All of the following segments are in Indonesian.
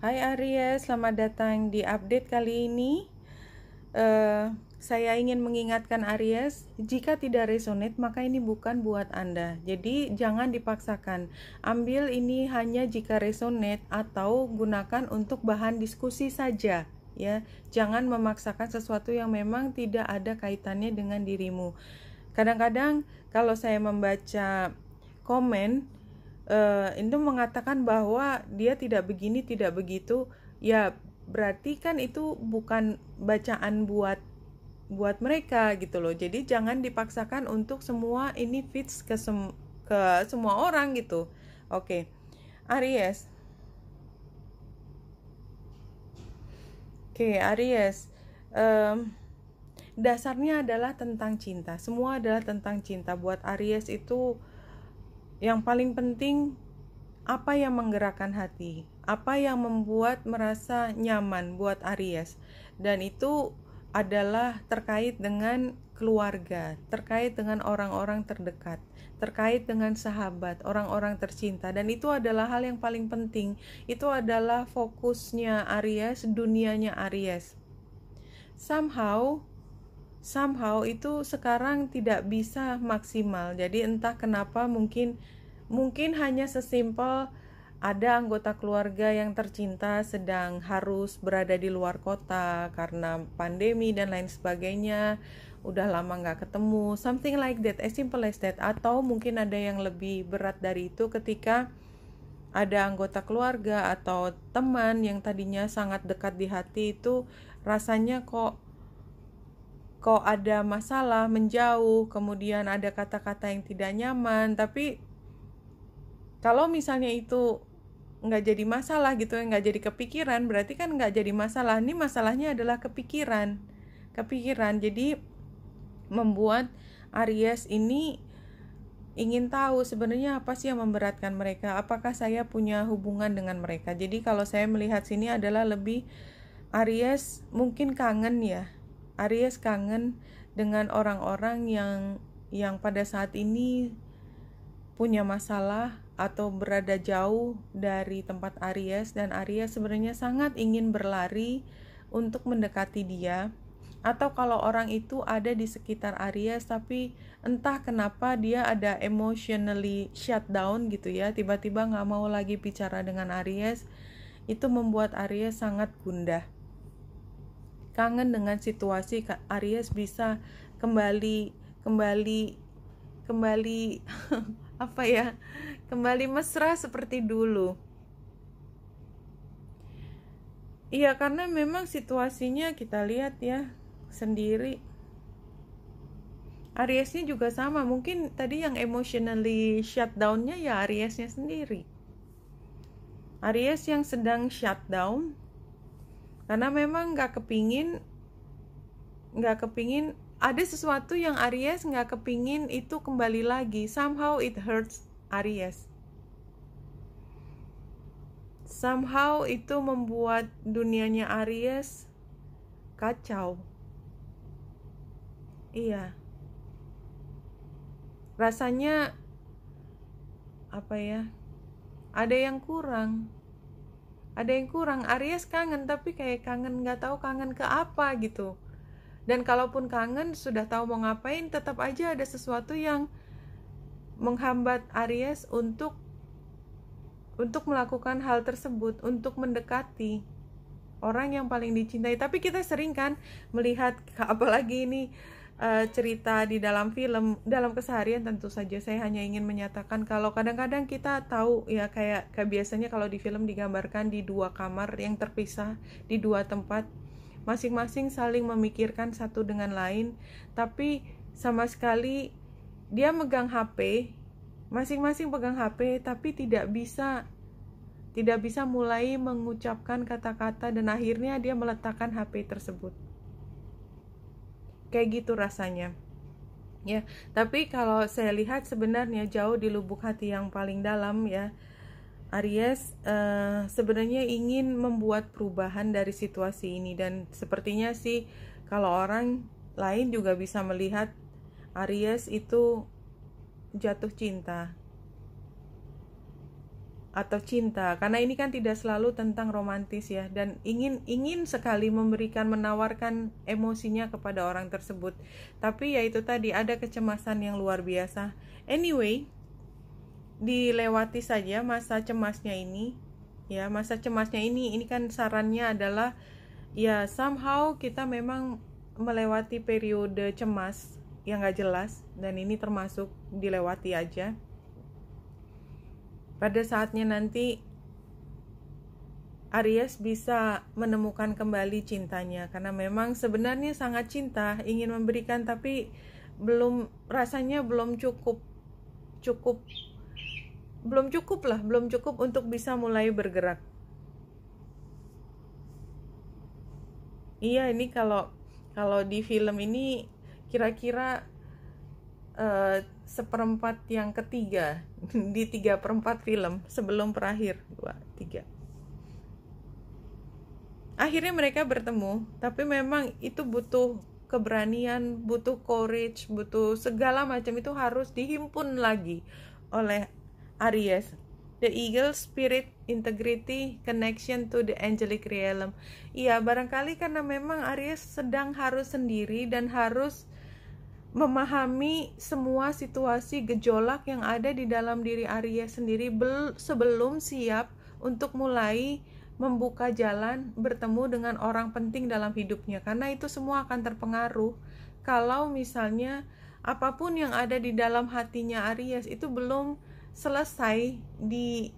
Hai Aries, selamat datang di update kali ini. Uh, saya ingin mengingatkan Aries, jika tidak resonate maka ini bukan buat Anda. Jadi jangan dipaksakan. Ambil ini hanya jika resonate atau gunakan untuk bahan diskusi saja ya. Jangan memaksakan sesuatu yang memang tidak ada kaitannya dengan dirimu. Kadang-kadang kalau saya membaca komen uh, mengatakan bahwa dia tidak begini tidak begitu ya berarti kan itu bukan bacaan buat buat mereka gitu loh jadi jangan dipaksakan untuk semua ini fits ke sem ke semua orang gitu oke okay. Aries oke okay, Aries um, dasarnya adalah tentang cinta semua adalah tentang cinta buat Aries itu yang paling penting apa yang menggerakkan hati, apa yang membuat merasa nyaman buat Aries. Dan itu adalah terkait dengan keluarga, terkait dengan orang-orang terdekat, terkait dengan sahabat, orang-orang tercinta dan itu adalah hal yang paling penting. Itu adalah fokusnya Aries, dunianya Aries. Somehow somehow itu sekarang tidak bisa maksimal. Jadi entah kenapa mungkin mungkin hanya sesimpel ada anggota keluarga yang tercinta sedang harus berada di luar kota karena pandemi dan lain sebagainya udah lama nggak ketemu something like that as simple as that atau mungkin ada yang lebih berat dari itu ketika ada anggota keluarga atau teman yang tadinya sangat dekat di hati itu rasanya kok kok ada masalah menjauh kemudian ada kata-kata yang tidak nyaman tapi kalau misalnya itu nggak jadi masalah gitu nggak jadi kepikiran berarti kan nggak jadi masalah ini masalahnya adalah kepikiran kepikiran jadi membuat Aries ini ingin tahu sebenarnya apa sih yang memberatkan mereka apakah saya punya hubungan dengan mereka jadi kalau saya melihat sini adalah lebih Aries mungkin kangen ya Aries kangen dengan orang-orang yang yang pada saat ini punya masalah atau berada jauh dari tempat Aries dan Aries sebenarnya sangat ingin berlari untuk mendekati dia atau kalau orang itu ada di sekitar Aries tapi entah kenapa dia ada emotionally shutdown gitu ya tiba-tiba nggak mau lagi bicara dengan Aries itu membuat Aries sangat gundah kangen dengan situasi Kak Aries bisa kembali kembali kembali apa ya kembali mesra seperti dulu iya karena memang situasinya kita lihat ya sendiri Ariesnya juga sama mungkin tadi yang emotionally shutdownnya ya Ariesnya sendiri Aries yang sedang shutdown karena memang nggak kepingin nggak kepingin ada sesuatu yang Aries nggak kepingin itu kembali lagi somehow it hurts Aries somehow itu membuat dunianya Aries kacau iya rasanya apa ya ada yang kurang ada yang kurang Aries kangen tapi kayak kangen nggak tahu kangen ke apa gitu dan kalaupun kangen sudah tahu mau ngapain tetap aja ada sesuatu yang menghambat Aries untuk untuk melakukan hal tersebut untuk mendekati orang yang paling dicintai tapi kita sering kan melihat apalagi ini uh, cerita di dalam film dalam keseharian tentu saja saya hanya ingin menyatakan kalau kadang-kadang kita tahu ya kayak, kayak biasanya kalau di film digambarkan di dua kamar yang terpisah di dua tempat masing-masing saling memikirkan satu dengan lain tapi sama sekali dia megang HP masing-masing pegang HP tapi tidak bisa tidak bisa mulai mengucapkan kata-kata dan akhirnya dia meletakkan HP tersebut kayak gitu rasanya ya tapi kalau saya lihat sebenarnya jauh di lubuk hati yang paling dalam ya Aries uh, sebenarnya ingin membuat perubahan dari situasi ini dan sepertinya sih kalau orang lain juga bisa melihat Aries itu jatuh cinta atau cinta karena ini kan tidak selalu tentang romantis ya dan ingin ingin sekali memberikan menawarkan emosinya kepada orang tersebut tapi ya itu tadi ada kecemasan yang luar biasa anyway dilewati saja masa cemasnya ini ya masa cemasnya ini ini kan sarannya adalah ya somehow kita memang melewati periode cemas yang gak jelas dan ini termasuk dilewati aja pada saatnya nanti Aries bisa menemukan kembali cintanya karena memang sebenarnya sangat cinta ingin memberikan tapi belum rasanya belum cukup cukup belum cukup lah belum cukup untuk bisa mulai bergerak iya ini kalau kalau di film ini kira-kira Eh, seperempat yang ketiga di tiga perempat film sebelum berakhir dua tiga akhirnya mereka bertemu tapi memang itu butuh keberanian butuh courage butuh segala macam itu harus dihimpun lagi oleh Aries The Eagle Spirit Integrity Connection to the Angelic Realm. Iya, barangkali karena memang Aries sedang harus sendiri dan harus memahami semua situasi gejolak yang ada di dalam diri Arya sendiri sebelum siap untuk mulai membuka jalan bertemu dengan orang penting dalam hidupnya karena itu semua akan terpengaruh kalau misalnya apapun yang ada di dalam hatinya Aries itu belum selesai di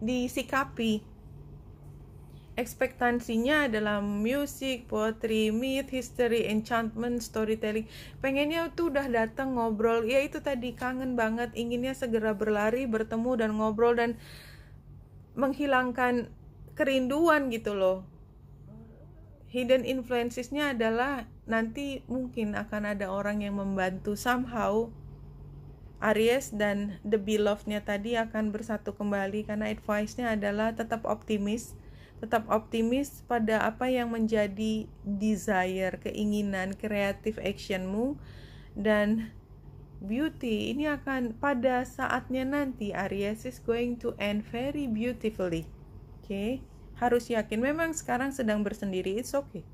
disikapi ekspektansinya adalah music, poetry, myth, history, enchantment, storytelling. Pengennya tuh udah datang ngobrol. Ya itu tadi kangen banget, inginnya segera berlari, bertemu dan ngobrol dan menghilangkan kerinduan gitu loh. Hidden influencesnya adalah nanti mungkin akan ada orang yang membantu somehow Aries dan The Beloved-nya tadi akan bersatu kembali karena advice-nya adalah tetap optimis tetap optimis pada apa yang menjadi desire, keinginan, kreatif actionmu dan beauty ini akan pada saatnya nanti Aries is going to end very beautifully. Oke, okay? harus yakin memang sekarang sedang bersendiri it's okay.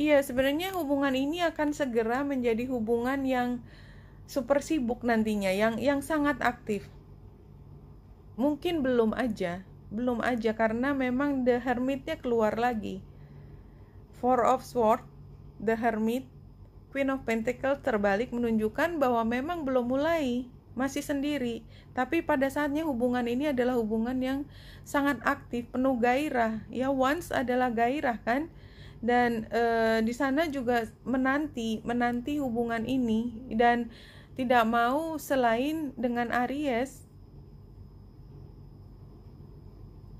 Iya, sebenarnya hubungan ini akan segera menjadi hubungan yang super sibuk nantinya, yang yang sangat aktif. Mungkin belum aja, belum aja karena memang The Hermitnya keluar lagi. Four of Swords, The Hermit, Queen of Pentacles terbalik menunjukkan bahwa memang belum mulai, masih sendiri. Tapi pada saatnya hubungan ini adalah hubungan yang sangat aktif, penuh gairah. Ya, once adalah gairah kan? dan e, di sana juga menanti menanti hubungan ini dan tidak mau selain dengan Aries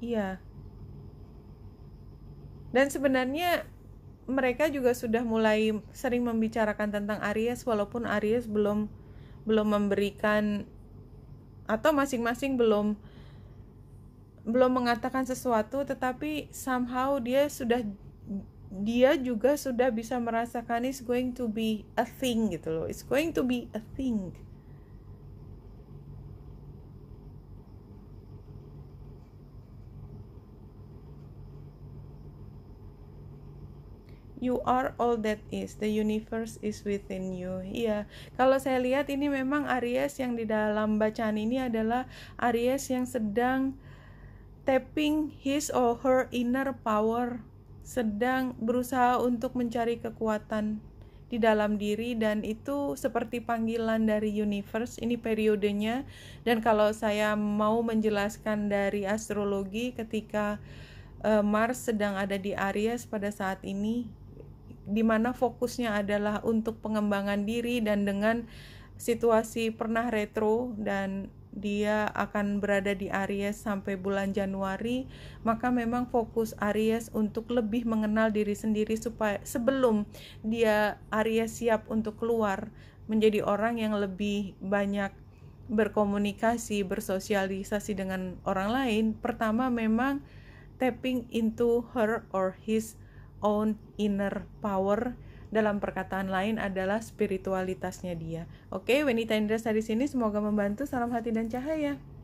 iya dan sebenarnya mereka juga sudah mulai sering membicarakan tentang Aries walaupun Aries belum belum memberikan atau masing-masing belum belum mengatakan sesuatu tetapi somehow dia sudah dia juga sudah bisa merasakan it's going to be a thing gitu loh it's going to be a thing You are all that is. The universe is within you. Iya, kalau saya lihat ini memang Aries yang di dalam bacaan ini adalah Aries yang sedang tapping his or her inner power sedang berusaha untuk mencari kekuatan di dalam diri dan itu seperti panggilan dari universe ini periodenya dan kalau saya mau menjelaskan dari astrologi ketika uh, Mars sedang ada di Aries pada saat ini di mana fokusnya adalah untuk pengembangan diri dan dengan situasi pernah retro dan dia akan berada di Aries sampai bulan Januari, maka memang fokus Aries untuk lebih mengenal diri sendiri supaya sebelum dia Aries siap untuk keluar menjadi orang yang lebih banyak berkomunikasi, bersosialisasi dengan orang lain. Pertama memang tapping into her or his own inner power dalam perkataan lain adalah spiritualitasnya dia. Oke, Wenita Indra dari sini semoga membantu. Salam hati dan cahaya.